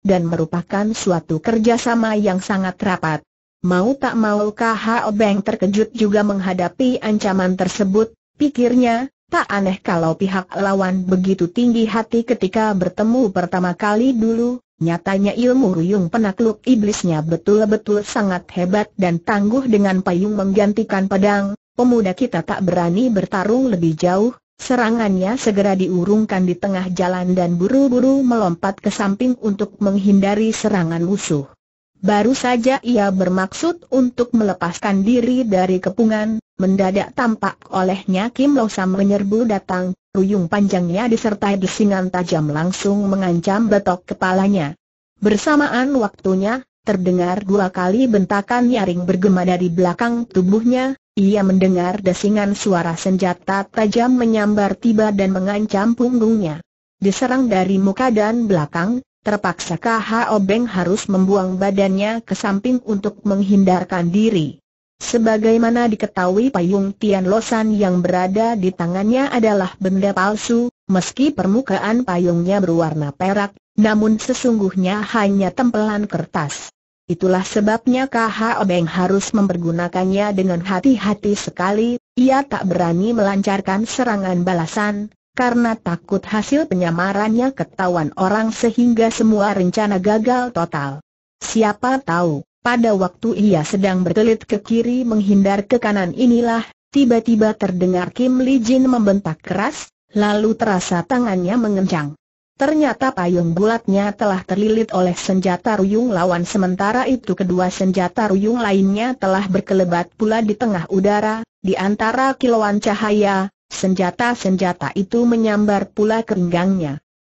dan merupakan suatu kerjasama yang sangat rapat. Mau tak mau KHO Obeng terkejut juga menghadapi ancaman tersebut, pikirnya, tak aneh kalau pihak lawan begitu tinggi hati ketika bertemu pertama kali dulu, nyatanya ilmu ruyung penakluk iblisnya betul-betul sangat hebat dan tangguh dengan payung menggantikan pedang, pemuda kita tak berani bertarung lebih jauh, Serangannya segera diurungkan di tengah jalan dan buru-buru melompat ke samping untuk menghindari serangan musuh. Baru saja ia bermaksud untuk melepaskan diri dari kepungan, mendadak tampak olehnya Kim Lo menyerbu datang, ruyung panjangnya disertai desingan tajam langsung mengancam betok kepalanya. Bersamaan waktunya, terdengar dua kali bentakan nyaring bergema dari belakang tubuhnya, ia mendengar desingan suara senjata tajam menyambar tiba dan mengancam punggungnya. Diserang dari muka dan belakang, Terpaksa KH Obeng harus membuang badannya ke samping untuk menghindarkan diri. Sebagaimana diketahui payung Tian Losan yang berada di tangannya adalah benda palsu, meski permukaan payungnya berwarna perak, namun sesungguhnya hanya tempelan kertas. Itulah sebabnya KH Obeng harus mempergunakannya dengan hati-hati sekali, ia tak berani melancarkan serangan balasan, karena takut hasil penyamarannya ketahuan orang sehingga semua rencana gagal total. Siapa tahu, pada waktu ia sedang berkelit ke kiri menghindar ke kanan inilah, tiba-tiba terdengar Kim Lee Jin membentak keras, lalu terasa tangannya mengencang. Ternyata payung bulatnya telah terlilit oleh senjata ruyung lawan sementara itu kedua senjata ruyung lainnya telah berkelebat pula di tengah udara, di antara kilauan cahaya, Senjata-senjata itu menyambar pula ke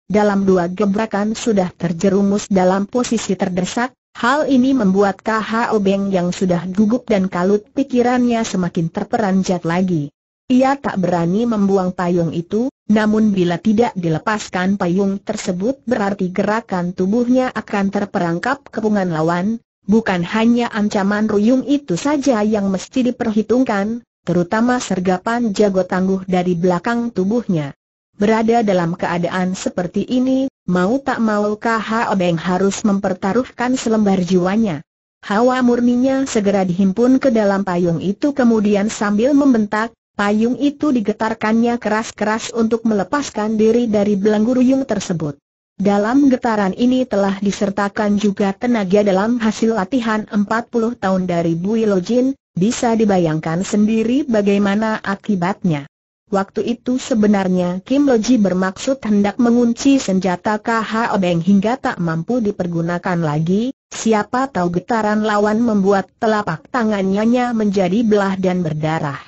Dalam dua gebrakan sudah terjerumus dalam posisi terdesak, hal ini membuat KH Obeng yang sudah gugup dan kalut pikirannya semakin terperanjat lagi. Ia tak berani membuang payung itu, namun bila tidak dilepaskan payung tersebut berarti gerakan tubuhnya akan terperangkap kepungan lawan, bukan hanya ancaman ruyung itu saja yang mesti diperhitungkan, terutama sergapan jago tangguh dari belakang tubuhnya. Berada dalam keadaan seperti ini, mau tak mau KH Obeng harus mempertaruhkan selembar jiwanya. Hawa murninya segera dihimpun ke dalam payung itu kemudian sambil membentak, payung itu digetarkannya keras-keras untuk melepaskan diri dari belenggu ruyung tersebut. Dalam getaran ini telah disertakan juga tenaga dalam hasil latihan 40 tahun dari Bui Lojin, bisa dibayangkan sendiri bagaimana akibatnya. Waktu itu sebenarnya Kim Loji bermaksud hendak mengunci senjata KH Obeng hingga tak mampu dipergunakan lagi, siapa tahu getaran lawan membuat telapak tangannya menjadi belah dan berdarah.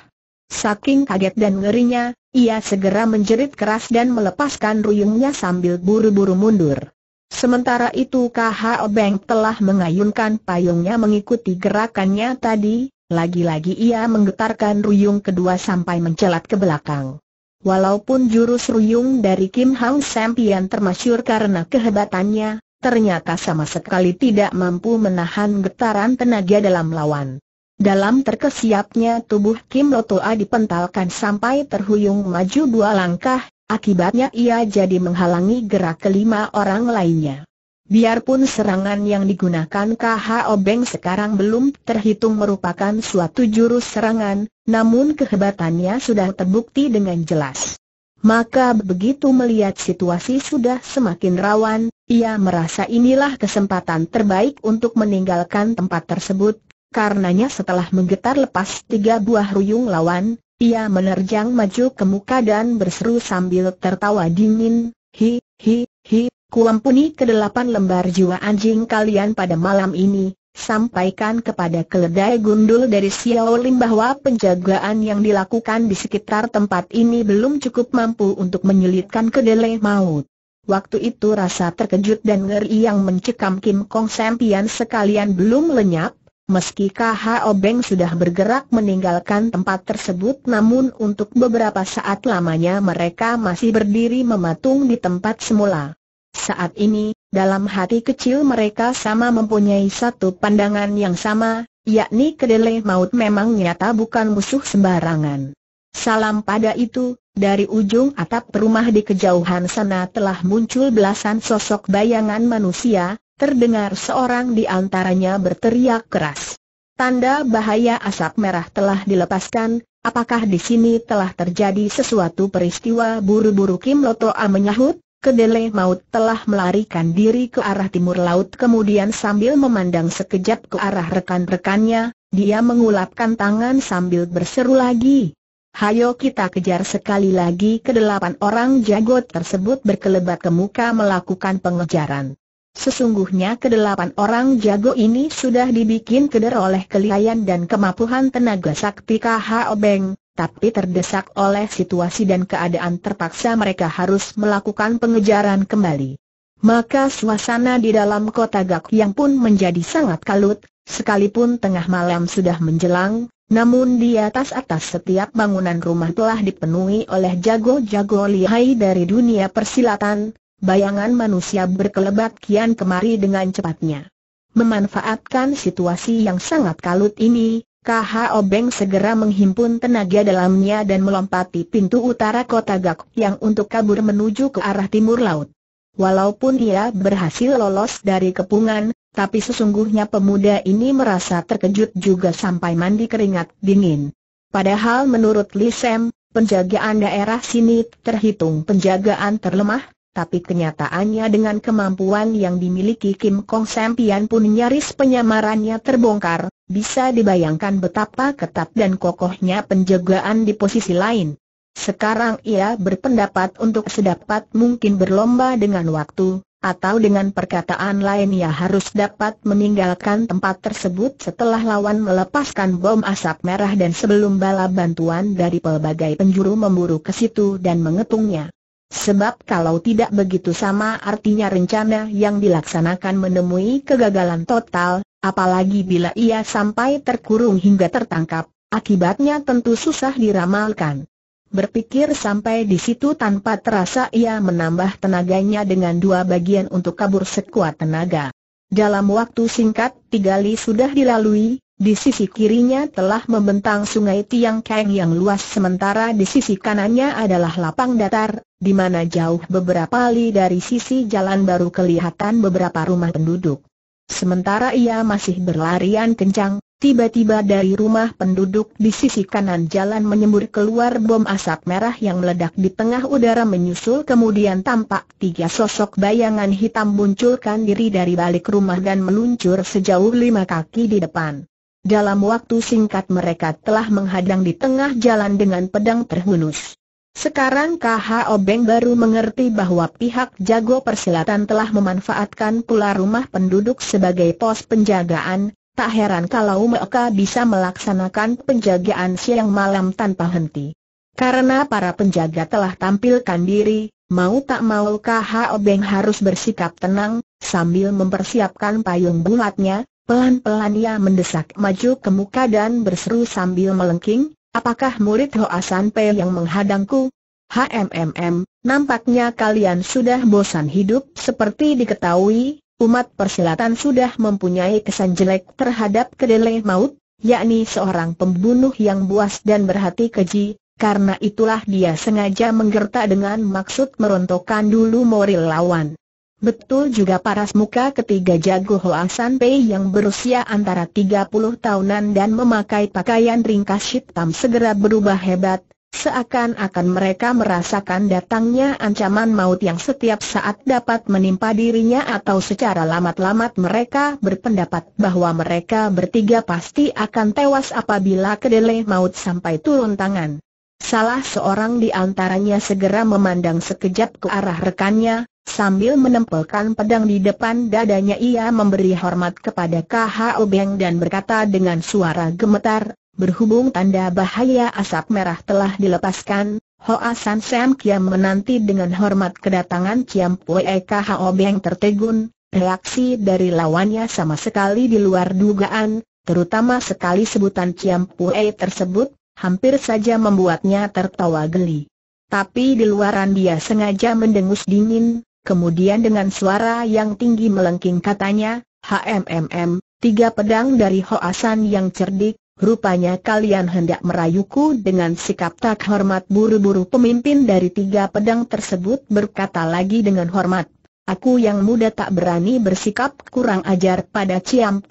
Saking kaget dan ngerinya, ia segera menjerit keras dan melepaskan ruyungnya sambil buru-buru mundur. Sementara itu KH Obeng telah mengayunkan payungnya mengikuti gerakannya tadi, lagi-lagi ia menggetarkan ruyung kedua sampai mencelat ke belakang. Walaupun jurus ruyung dari Kim Hang pian termasyur karena kehebatannya, ternyata sama sekali tidak mampu menahan getaran tenaga dalam lawan. Dalam terkesiapnya tubuh Kim Lotoa dipentalkan sampai terhuyung maju dua langkah, akibatnya ia jadi menghalangi gerak kelima orang lainnya. Biarpun serangan yang digunakan KHO Beng sekarang belum terhitung merupakan suatu jurus serangan, namun kehebatannya sudah terbukti dengan jelas. Maka begitu melihat situasi sudah semakin rawan, ia merasa inilah kesempatan terbaik untuk meninggalkan tempat tersebut, karenanya setelah menggetar lepas tiga buah ruyung lawan, ia menerjang maju ke muka dan berseru sambil tertawa dingin, hi, hi, hi, Kuampuni kedelapan lembar jiwa anjing kalian pada malam ini, sampaikan kepada keledai gundul dari Lim bahwa penjagaan yang dilakukan di sekitar tempat ini belum cukup mampu untuk menyulitkan kedelai maut. Waktu itu rasa terkejut dan ngeri yang mencekam Kim Kong sempian sekalian belum lenyap, meski KHO Obeng sudah bergerak meninggalkan tempat tersebut namun untuk beberapa saat lamanya mereka masih berdiri mematung di tempat semula. Saat ini, dalam hati kecil mereka sama mempunyai satu pandangan yang sama, yakni kedelai maut memang nyata bukan musuh sembarangan. Salam pada itu, dari ujung atap rumah di kejauhan sana telah muncul belasan sosok bayangan manusia, terdengar seorang di antaranya berteriak keras. Tanda bahaya asap merah telah dilepaskan, apakah di sini telah terjadi sesuatu peristiwa buru-buru Kim Lotoa menyahut? Kedele maut telah melarikan diri ke arah timur laut kemudian sambil memandang sekejap ke arah rekan-rekannya, dia mengulapkan tangan sambil berseru lagi. Hayo kita kejar sekali lagi kedelapan orang jago tersebut berkelebat ke muka melakukan pengejaran. Sesungguhnya kedelapan orang jago ini sudah dibikin keder oleh kelihayan dan kemampuan tenaga sakti KHO Beng, tapi terdesak oleh situasi dan keadaan terpaksa mereka harus melakukan pengejaran kembali. Maka suasana di dalam kota Gak yang pun menjadi sangat kalut, sekalipun tengah malam sudah menjelang, namun di atas-atas setiap bangunan rumah telah dipenuhi oleh jago-jago lihai dari dunia persilatan, bayangan manusia berkelebat kian kemari dengan cepatnya. Memanfaatkan situasi yang sangat kalut ini, KH Obeng segera menghimpun tenaga dalamnya dan melompati pintu utara kota Gak yang untuk kabur menuju ke arah timur laut. Walaupun ia berhasil lolos dari kepungan, tapi sesungguhnya pemuda ini merasa terkejut juga sampai mandi keringat dingin. Padahal menurut Lisem, penjagaan daerah sini terhitung penjagaan terlemah, tapi kenyataannya dengan kemampuan yang dimiliki Kim Kong Sempian pun nyaris penyamarannya terbongkar, bisa dibayangkan betapa ketat dan kokohnya penjagaan di posisi lain. Sekarang ia berpendapat untuk sedapat mungkin berlomba dengan waktu, atau dengan perkataan lain ia harus dapat meninggalkan tempat tersebut setelah lawan melepaskan bom asap merah dan sebelum bala bantuan dari pelbagai penjuru memburu ke situ dan mengetungnya. Sebab kalau tidak begitu sama artinya rencana yang dilaksanakan menemui kegagalan total, Apalagi bila ia sampai terkurung hingga tertangkap, akibatnya tentu susah diramalkan. Berpikir sampai di situ tanpa terasa ia menambah tenaganya dengan dua bagian untuk kabur sekuat tenaga. Dalam waktu singkat tiga li sudah dilalui, di sisi kirinya telah membentang sungai Tiang Kang yang luas sementara di sisi kanannya adalah lapang datar, di mana jauh beberapa li dari sisi jalan baru kelihatan beberapa rumah penduduk. Sementara ia masih berlarian kencang, tiba-tiba dari rumah penduduk di sisi kanan jalan menyembur keluar bom asap merah yang meledak di tengah udara menyusul kemudian tampak tiga sosok bayangan hitam munculkan diri dari balik rumah dan meluncur sejauh lima kaki di depan. Dalam waktu singkat mereka telah menghadang di tengah jalan dengan pedang terhunus. Sekarang KH Obeng baru mengerti bahwa pihak jago persilatan telah memanfaatkan pula rumah penduduk sebagai pos penjagaan, tak heran kalau mereka bisa melaksanakan penjagaan siang malam tanpa henti. Karena para penjaga telah tampilkan diri, mau tak mau KH Obeng harus bersikap tenang, sambil mempersiapkan payung bulatnya, Pelan-pelan ia mendesak maju ke muka dan berseru sambil melengking, Apakah murid Hoasan Pei yang menghadangku? HMMM, nampaknya kalian sudah bosan hidup seperti diketahui, umat persilatan sudah mempunyai kesan jelek terhadap kedelai maut, yakni seorang pembunuh yang buas dan berhati keji, karena itulah dia sengaja menggerta dengan maksud merontokkan dulu moril lawan. Betul juga paras muka ketiga jago Hoa San Pei yang berusia antara 30 tahunan dan memakai pakaian ringkas hitam segera berubah hebat, seakan-akan mereka merasakan datangnya ancaman maut yang setiap saat dapat menimpa dirinya atau secara lamat-lamat mereka berpendapat bahwa mereka bertiga pasti akan tewas apabila kedelai maut sampai turun tangan. Salah seorang di antaranya segera memandang sekejap ke arah rekannya, sambil menempelkan pedang di depan dadanya ia memberi hormat kepada K.H.O. Beng dan berkata dengan suara gemetar, berhubung tanda bahaya asap merah telah dilepaskan, Hoa San Sam Kiam menanti dengan hormat kedatangan Kiam Pue K.H.O. Beng tertegun, reaksi dari lawannya sama sekali di luar dugaan, terutama sekali sebutan Kiam Pue tersebut, hampir saja membuatnya tertawa geli. Tapi di luaran dia sengaja mendengus dingin, kemudian dengan suara yang tinggi melengking katanya, HMMM, tiga pedang dari Hoasan yang cerdik, rupanya kalian hendak merayuku dengan sikap tak hormat buru-buru pemimpin dari tiga pedang tersebut berkata lagi dengan hormat. Aku yang muda tak berani bersikap kurang ajar pada Ciam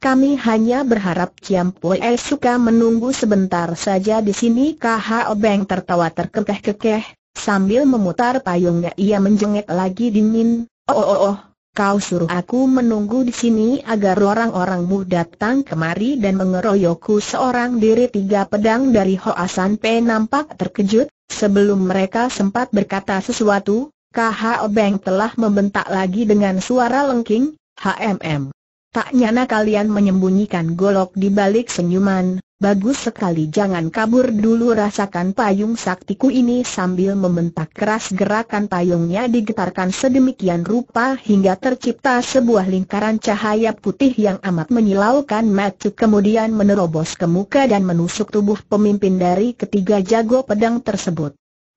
kami hanya berharap Ciam Pue suka menunggu sebentar saja di sini KH Obeng tertawa terkekeh-kekeh, sambil memutar payungnya ia menjengek lagi dingin, oh, oh oh oh, Kau suruh aku menunggu di sini agar orang-orangmu datang kemari dan mengeroyokku seorang diri tiga pedang dari Hoasan P nampak terkejut, sebelum mereka sempat berkata sesuatu, KH Obeng telah membentak lagi dengan suara lengking, HMM. Tak nyana kalian menyembunyikan golok di balik senyuman, bagus sekali jangan kabur dulu rasakan payung saktiku ini sambil membentak keras gerakan payungnya digetarkan sedemikian rupa hingga tercipta sebuah lingkaran cahaya putih yang amat menyilaukan mata kemudian menerobos ke muka dan menusuk tubuh pemimpin dari ketiga jago pedang tersebut.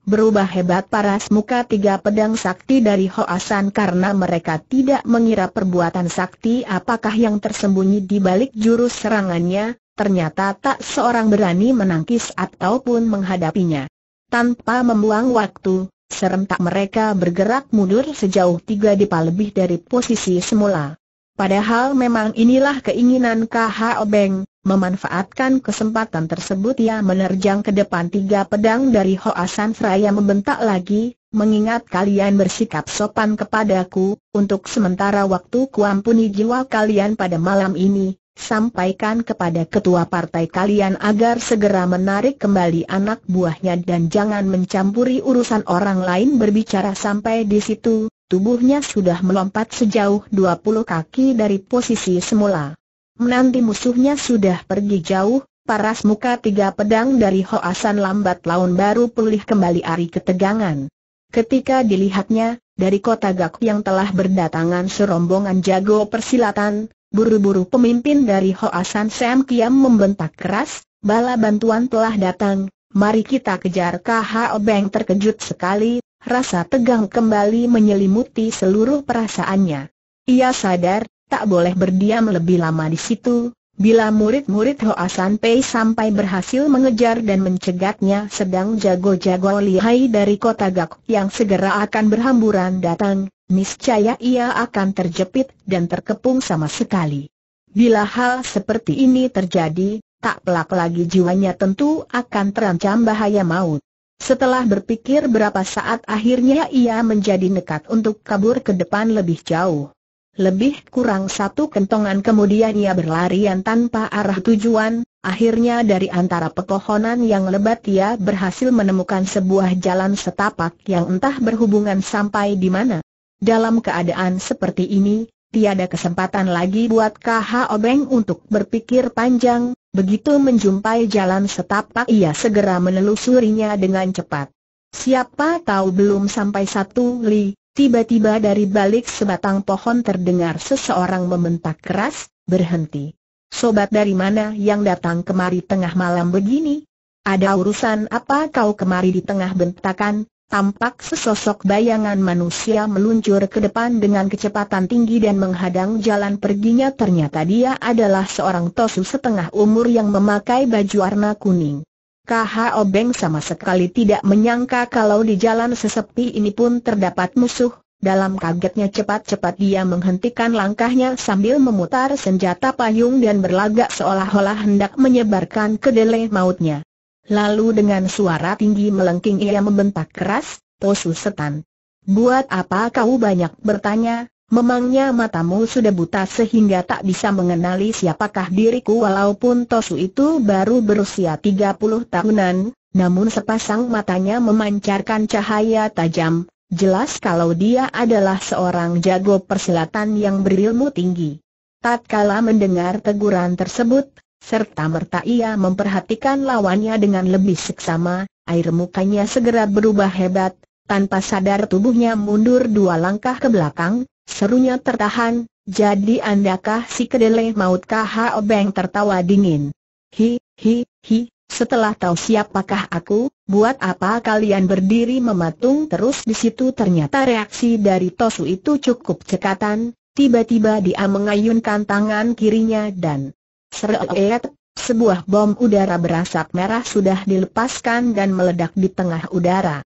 Berubah hebat paras muka tiga pedang sakti dari Hoasan karena mereka tidak mengira perbuatan sakti apakah yang tersembunyi di balik jurus serangannya, ternyata tak seorang berani menangkis ataupun menghadapinya. Tanpa membuang waktu, serentak mereka bergerak mundur sejauh tiga dipa lebih dari posisi semula. Padahal memang inilah keinginan KHO Beng, Memanfaatkan kesempatan tersebut ia menerjang ke depan tiga pedang dari Hoasan Freya membentak lagi, mengingat kalian bersikap sopan kepadaku, untuk sementara waktu kuampuni jiwa kalian pada malam ini, sampaikan kepada ketua partai kalian agar segera menarik kembali anak buahnya dan jangan mencampuri urusan orang lain berbicara sampai di situ, tubuhnya sudah melompat sejauh 20 kaki dari posisi semula. Menanti musuhnya sudah pergi jauh, paras muka tiga pedang dari Hoasan lambat laun baru pulih kembali ari ketegangan. Ketika dilihatnya, dari kota Gak yang telah berdatangan serombongan jago persilatan, buru-buru pemimpin dari Hoasan Sam Kiam membentak keras, bala bantuan telah datang, mari kita kejar KHO Beng terkejut sekali, rasa tegang kembali menyelimuti seluruh perasaannya. Ia sadar, tak boleh berdiam lebih lama di situ. Bila murid-murid Hoa Pei sampai berhasil mengejar dan mencegatnya sedang jago-jago lihai dari kota Gak yang segera akan berhamburan datang, niscaya ia akan terjepit dan terkepung sama sekali. Bila hal seperti ini terjadi, tak pelak lagi jiwanya tentu akan terancam bahaya maut. Setelah berpikir berapa saat akhirnya ia menjadi nekat untuk kabur ke depan lebih jauh. Lebih kurang satu kentongan kemudian ia berlarian tanpa arah tujuan, akhirnya dari antara pepohonan yang lebat ia berhasil menemukan sebuah jalan setapak yang entah berhubungan sampai di mana. Dalam keadaan seperti ini, tiada kesempatan lagi buat KH Obeng untuk berpikir panjang, begitu menjumpai jalan setapak ia segera menelusurinya dengan cepat. Siapa tahu belum sampai satu li, Tiba-tiba dari balik sebatang pohon terdengar seseorang membentak keras, berhenti. Sobat dari mana yang datang kemari tengah malam begini? Ada urusan apa kau kemari di tengah bentakan? Tampak sesosok bayangan manusia meluncur ke depan dengan kecepatan tinggi dan menghadang jalan perginya ternyata dia adalah seorang tosu setengah umur yang memakai baju warna kuning. KH Obeng sama sekali tidak menyangka kalau di jalan sesepi ini pun terdapat musuh, dalam kagetnya cepat-cepat dia menghentikan langkahnya sambil memutar senjata payung dan berlagak seolah-olah hendak menyebarkan kedelai mautnya. Lalu dengan suara tinggi melengking ia membentak keras, Tosu Setan. Buat apa kau banyak bertanya, Memangnya matamu sudah buta sehingga tak bisa mengenali siapakah diriku walaupun Tosu itu baru berusia 30 tahunan, namun sepasang matanya memancarkan cahaya tajam, jelas kalau dia adalah seorang jago persilatan yang berilmu tinggi. Tatkala mendengar teguran tersebut, serta merta ia memperhatikan lawannya dengan lebih seksama, air mukanya segera berubah hebat, tanpa sadar tubuhnya mundur dua langkah ke belakang, Serunya tertahan, jadi andakah si kedele mautkah? KHO Beng tertawa dingin. Hi, hi, hi, setelah tahu siapakah aku, buat apa kalian berdiri mematung terus di situ ternyata reaksi dari Tosu itu cukup cekatan, tiba-tiba dia mengayunkan tangan kirinya dan Seret, sebuah bom udara berasap merah sudah dilepaskan dan meledak di tengah udara.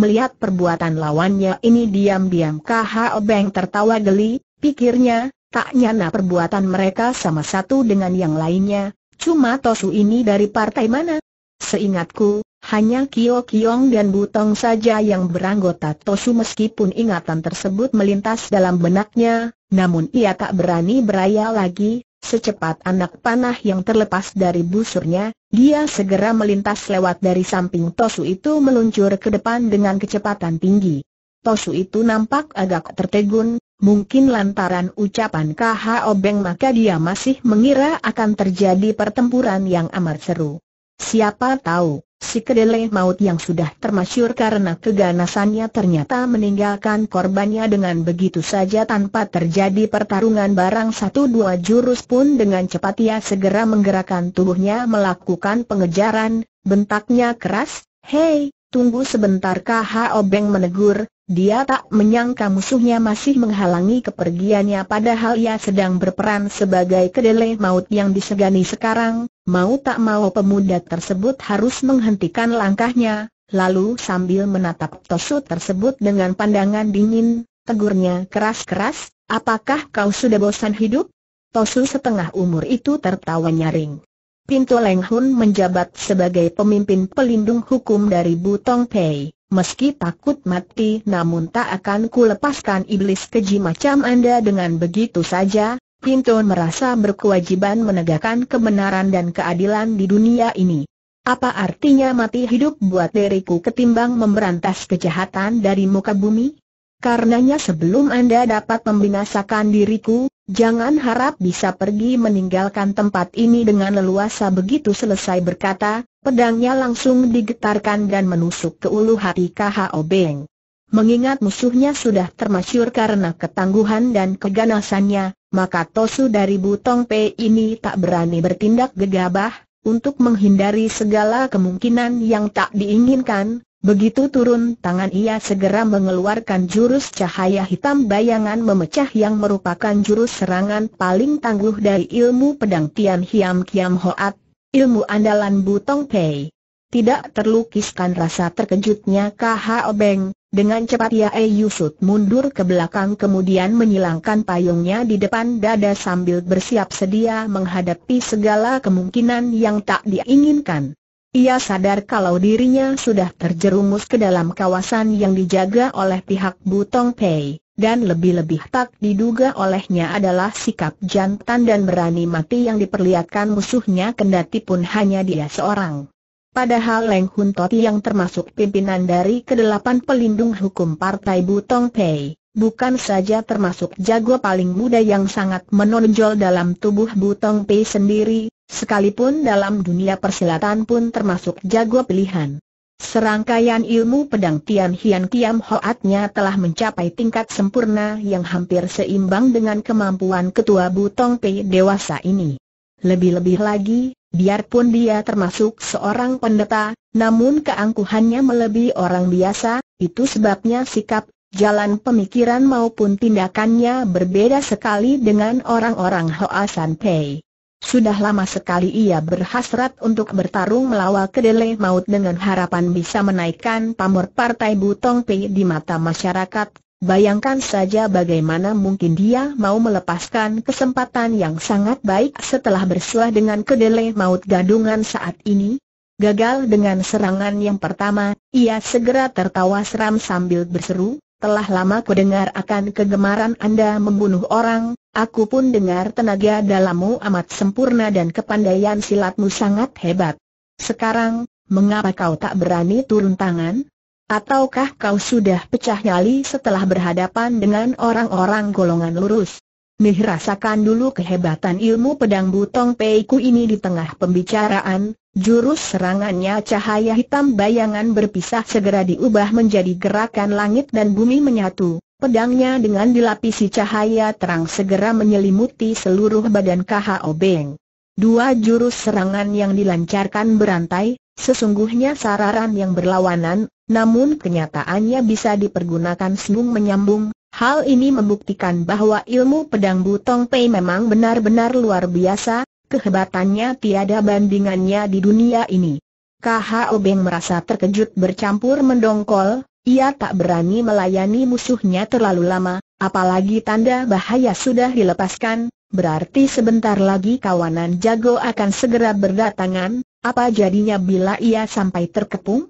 Melihat perbuatan lawannya ini diam-diam KHO Obeng tertawa geli, pikirnya, tak nyana perbuatan mereka sama satu dengan yang lainnya, cuma Tosu ini dari partai mana? Seingatku, hanya Kio Kiong dan Butong saja yang beranggota Tosu meskipun ingatan tersebut melintas dalam benaknya, namun ia tak berani beraya lagi, Secepat anak panah yang terlepas dari busurnya, dia segera melintas lewat dari samping Tosu itu meluncur ke depan dengan kecepatan tinggi. Tosu itu nampak agak tertegun, mungkin lantaran ucapan KH Obeng maka dia masih mengira akan terjadi pertempuran yang amat seru. Siapa tahu, Si kedelai maut yang sudah termasyur karena keganasannya ternyata meninggalkan korbannya dengan begitu saja tanpa terjadi pertarungan barang satu dua jurus pun dengan cepat ia segera menggerakkan tubuhnya melakukan pengejaran, bentaknya keras, hei, tunggu sebentar KH Obeng menegur, dia tak menyangka musuhnya masih menghalangi kepergiannya padahal ia sedang berperan sebagai kedelai maut yang disegani sekarang, Mau tak mau pemuda tersebut harus menghentikan langkahnya, lalu sambil menatap Tosu tersebut dengan pandangan dingin, tegurnya keras-keras, apakah kau sudah bosan hidup? Tosu setengah umur itu tertawa nyaring. Pintu Leng Hun menjabat sebagai pemimpin pelindung hukum dari Butong Pei. Meski takut mati namun tak akan kulepaskan iblis keji macam Anda dengan begitu saja, Pintu merasa berkewajiban menegakkan kebenaran dan keadilan di dunia ini. Apa artinya mati hidup buat diriku ketimbang memberantas kejahatan dari muka bumi? Karenanya sebelum Anda dapat membinasakan diriku, jangan harap bisa pergi meninggalkan tempat ini dengan leluasa begitu selesai berkata, pedangnya langsung digetarkan dan menusuk ke ulu hati KHO Beng. Mengingat musuhnya sudah termasyur karena ketangguhan dan keganasannya, maka Tosu dari Butong Pei ini tak berani bertindak gegabah, untuk menghindari segala kemungkinan yang tak diinginkan, Begitu turun tangan ia segera mengeluarkan jurus cahaya hitam bayangan memecah yang merupakan jurus serangan paling tangguh dari ilmu pedang Tian Hiam Kiam Hoat, ilmu andalan Butong Pei. Tidak terlukiskan rasa terkejutnya KH Obeng, dengan cepat Yae Yusut mundur ke belakang kemudian menyilangkan payungnya di depan dada sambil bersiap sedia menghadapi segala kemungkinan yang tak diinginkan. Ia sadar kalau dirinya sudah terjerumus ke dalam kawasan yang dijaga oleh pihak Butong Pei, dan lebih-lebih tak diduga olehnya adalah sikap jantan dan berani mati yang diperlihatkan musuhnya kendati pun hanya dia seorang. Padahal Leng Hun Tot yang termasuk pimpinan dari kedelapan pelindung hukum Partai Butong Pei, bukan saja termasuk jago paling muda yang sangat menonjol dalam tubuh Butong Pei sendiri, sekalipun dalam dunia persilatan pun termasuk jago pilihan. Serangkaian ilmu pedang Tian Hian Tiam Hoatnya telah mencapai tingkat sempurna yang hampir seimbang dengan kemampuan ketua Butong Pei dewasa ini. Lebih-lebih lagi, Biarpun dia termasuk seorang pendeta, namun keangkuhannya melebihi orang biasa, itu sebabnya sikap, jalan pemikiran maupun tindakannya berbeda sekali dengan orang-orang Hoa San Pei. Sudah lama sekali ia berhasrat untuk bertarung melawan kedelai maut dengan harapan bisa menaikkan pamor partai Butong Pei di mata masyarakat, Bayangkan saja bagaimana mungkin dia mau melepaskan kesempatan yang sangat baik setelah bersuah dengan kedelai maut gadungan saat ini. Gagal dengan serangan yang pertama, ia segera tertawa seram sambil berseru, telah lama ku dengar akan kegemaran Anda membunuh orang, aku pun dengar tenaga dalammu amat sempurna dan kepandaian silatmu sangat hebat. Sekarang, mengapa kau tak berani turun tangan? Ataukah kau sudah pecah nyali setelah berhadapan dengan orang-orang golongan lurus? Nih rasakan dulu kehebatan ilmu pedang butong peiku ini di tengah pembicaraan, jurus serangannya cahaya hitam bayangan berpisah segera diubah menjadi gerakan langit dan bumi menyatu. Pedangnya dengan dilapisi cahaya terang segera menyelimuti seluruh badan KHO Beng. Dua jurus serangan yang dilancarkan berantai, Sesungguhnya sararan yang berlawanan, namun kenyataannya bisa dipergunakan sembung menyambung, hal ini membuktikan bahwa ilmu pedang Butong Pei memang benar-benar luar biasa, kehebatannya tiada bandingannya di dunia ini. KHO Beng merasa terkejut bercampur mendongkol, ia tak berani melayani musuhnya terlalu lama, apalagi tanda bahaya sudah dilepaskan, berarti sebentar lagi kawanan jago akan segera berdatangan, apa jadinya bila ia sampai terkepung?